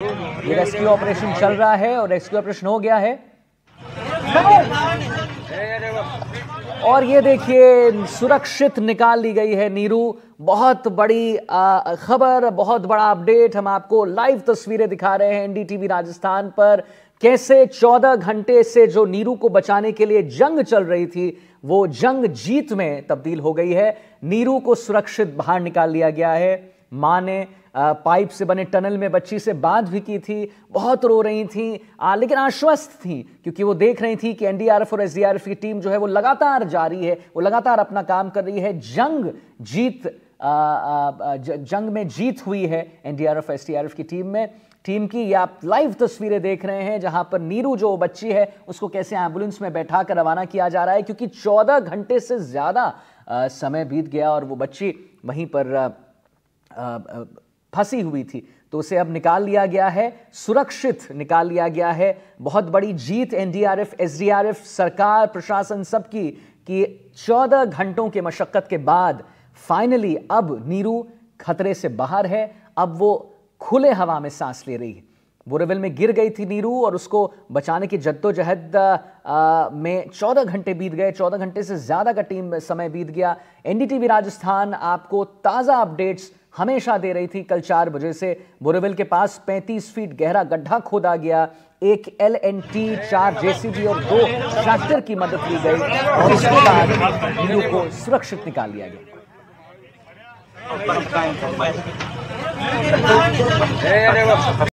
ये rescue operation चल रहा है और रेस्क्यू ऑपरेशन हो गया है और ये देखिए सुरक्षित निकाल ली गई है नीरू बहुत बड़ी खबर बहुत बड़ा अपडेट हम आपको लाइव तस्वीरें दिखा रहे हैं एनडीटीवी राजस्थान पर कैसे 14 घंटे से जो नीरू को बचाने के लिए जंग चल रही थी वो जंग जीत में तब्दील हो गई है नीरू को सुरक्षित बाहर निकाल लिया गया है माँ ने पाइप से बने टनल में बच्ची से बात भी की थी बहुत रो रही थी आ, लेकिन आश्वस्त थी क्योंकि वो देख रही थी कि एनडीआरएफ और एसडीआरएफ की टीम जो है वो लगातार जारी है वो लगातार अपना काम कर रही है जंग जीत आ, आ, जंग में जीत हुई है एनडीआरएफ एसडीआरएफ की टीम में टीम की ये आप लाइव तस्वीरें देख रहे हैं जहां पर नीरू जो बच्ची है उसको कैसे एम्बुलेंस में बैठा कर रवाना किया जा रहा है क्योंकि 14 घंटे से ज़्यादा समय बीत गया और वो बच्ची वहीं पर फंसी हुई थी तो उसे अब निकाल लिया गया है सुरक्षित निकाल लिया गया है बहुत बड़ी जीत एनडीआरएफ एसडीआरएफ सरकार प्रशासन सबकी कि 14 घंटों के मशक्क़त के बाद फाइनली अब नीरू खतरे से बाहर है अब वो खुले हवा में सांस ले रही है बोरेवेल में गिर गई थी नीरू और उसको बचाने की जद्दोजहद में 14 घंटे बीत गए 14 घंटे से ज़्यादा का टीम समय बीत गया एनडीटीवी राजस्थान आपको ताज़ा अपडेट्स हमेशा दे रही थी कल चार बजे से बोरेविल के पास 35 फीट गहरा गड्ढा खोदा गया एक एल एन टी चार जेसीबी और दो ट्रैक्टर की मदद ली गई और उसके बाद नीलू को सुरक्षित निकाल लिया गया